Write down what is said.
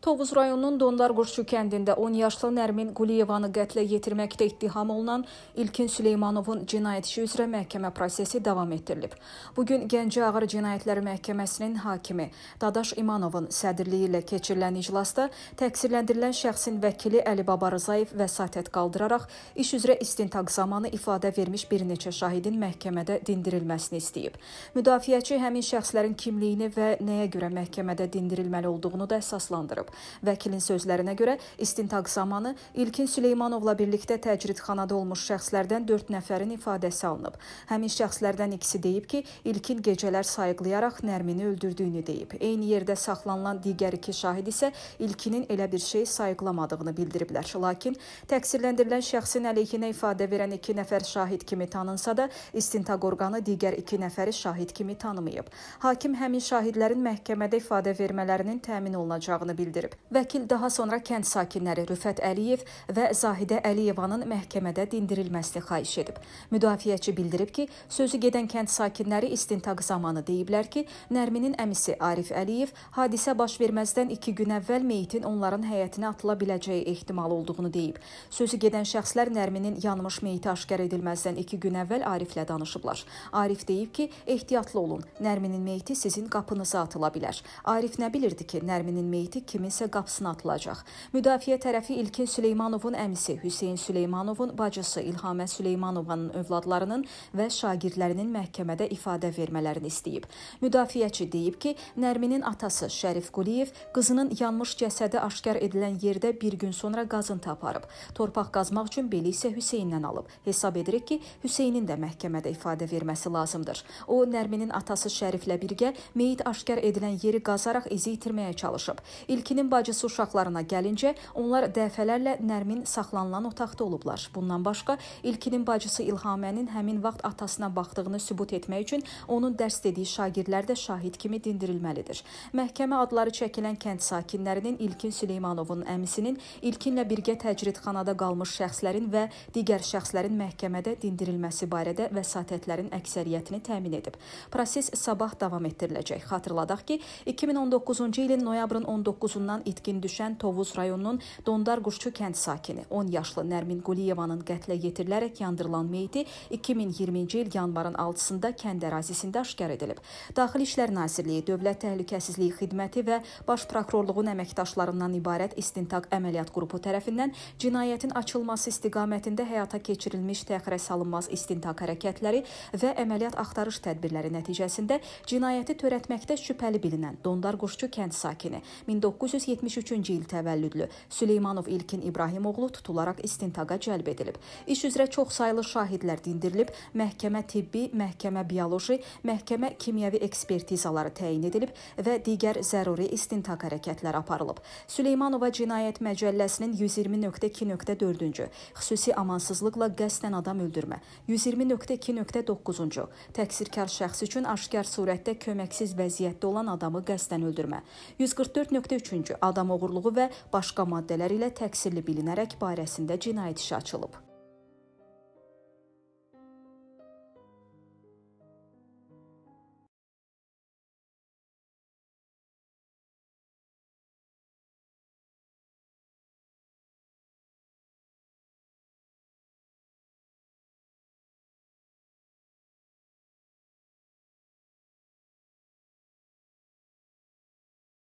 Tovuz rayonunun Dondarqurşu kəndində 10 yaşlı Nərmin Quliyevanı qətlə yetirməkdə ittiham olunan İlkin Süleymanovun cinayət işi üzrə məhkəmə prosesi davam etdirilib. Bu gün Gəncə Ağır Cinayətləri Məhkəməsinin hakimi Dadaş İmanovun sədrliyi ilə keçirilən iclasda təqsirləndirilən şəxsin vəkili Əli Baba Rzayev vəsatət qaldıraraq iş üzrə istintaq zamanı ifadə vermiş bir neçə şahidin məhkəmədə dindirilməsini istəyib. Müdafiəçi həmin şəxslərin kimliyini və nəyə görə məhkəmədə dindirilməli olduğunu da əsaslandırıb. Vəkilin sözlərinə görə istintaq zamanı İlkin Süleymanovla birlikdə təcridxanada olmuş şəxslərdən 4 nəfərin ifadəsi alınıb. Həmin şəxslərdən ikisi deyib ki, İlkin gecələr sayıqlayaraq Nərmini öldürdüyünü deyib. Eyni yerdə saxlanılan digər iki şahid isə İlkinin elə bir şey sayıqlamadığını bildiriblər. Lakin təqsirləndirilən şəxsin əleyhinə ifadə verən iki nəfər şahid kimi tanınsa da, istintaq orqanı digər iki nəfəri şahid kimi tanımayıb. Hakim həmin şahidlərin məhkəmədə ifadə vermələrinin təmin olunacağını bildirib bildirib. Vəkil daha sonra kənd sakinləri Rüfət Əliyev və Zahidə Əliyevanın məhkəmədə dindirilməsini xahiş edib. Müdafiəçi bildirib ki, sözü gedən kənd sakinləri istintaq zamanı deyiblər ki, Nərminin əmisi Arif Əliyev hadisə baş verməzdən 2 gün əvvəl meyitin onların həyətinə atıla biləcəyi ehtimalı olduğunu deyib. Sözü gedən şəxslər Nərminin yanmış meyiti aşkar edilməzdən 2 gün əvvəl Ariflə danışıblar. Arif deyib ki, ehtiyatlı olun. Nərminin meyti sizin qapınıza atıla bilər. Arif nə bilirdi ki, Nərminin meyti kimin isə qapısına atılacaq. Müdafiə tərəfi İlkin Süleymanovun əmisi Hüseyn Süleymanovun, bacısı İlhamə Süleymanovanın övladlarının və şagirdlərinin məhkəmədə ifadə vermələrini istəyib. Müdafiəçi deyib ki, Nərminin atası Şərif Quliyev qızının yanmış cəsədi aşkar edilən yerdə bir gün sonra qazıntı aparıb. Torpaq qazmaq üçün beli isə Hüseynlə alıb. Hesab edirik ki, Hüseynin də məhkəmədə ifadə verməsi lazımdır. O, Nərminin atası Şəriflə birgə meyit aşkar edilən yeri qazaraq izi itirməyə çalışıb. İlkinin Nərminin bacısı uşaqlarına gəlincə, onlar dəfələrlə Nərmin saxlanılan otaqda olublar. Bundan başqa, İlkinin bacısı İlhamənin həmin vaxt atasına baxdığını sübut etmək üçün onun dərs dediyi şagirdlər də şahid kimi dindirilməlidir. Məhkəmə adları çəkilən kənd sakinlərinin İlkin Süleymanovun əmisinin, İlkinlə birgə təcridxanada qalmış şəxslərin və digər şəxslərin məhkəmədə dindirilməsi barədə vəsatətlərin əksəriyyətini təmin edib. Proses sabah davam etdiriləcək. Xatırladaq ki, 2019-cu ilin noyabrın 19-dan qasırğasından itkin düşən Tovuz rayonunun Dondarquşçu kənd sakini 10 yaşlı Nərmin Quliyevanın qətlə yetirilərək yandırılan meyti 2020-ci il yanvarın 6-sında kənd ərazisində aşkar edilib. Daxili İşlər Nazirliyi, Dövlət Təhlükəsizliyi Xidməti və Baş Prokurorluğun əməkdaşlarından ibarət istintaq əməliyyat qrupu tərəfindən cinayətin açılması istiqamətində həyata keçirilmiş təxirə salınmaz istintaq hərəkətləri və əməliyyat axtarış tədbirləri nəticəsində cinayəti törətməkdə şübhəli bilinən Dondarquşçu kənd sakini 1900 1973-cü il təvəllüdlü Süleymanov İlkin İbrahimoğlu tutularaq istintaqa cəlb edilib. İş üzrə çoxsaylı şahidlər dindirilib, məhkəmə tibbi, məhkəmə bioloji, məhkəmə kimyəvi ekspertizaları təyin edilib və digər zəruri istintaq hərəkətləri aparılıb. Süleymanova Cinayət Məcəlləsinin 120.2.4-cü xüsusi amansızlıqla qəsdən adam öldürmə 120.2.9-cu təqsirkar şəxs üçün aşkar surətdə köməksiz vəziyyətdə olan adamı qəsdən öldürmə 144.3-cü adam oğurluğu və başqa maddələr ilə təqsirli bilinərək barəsində cinayət işi açılıb.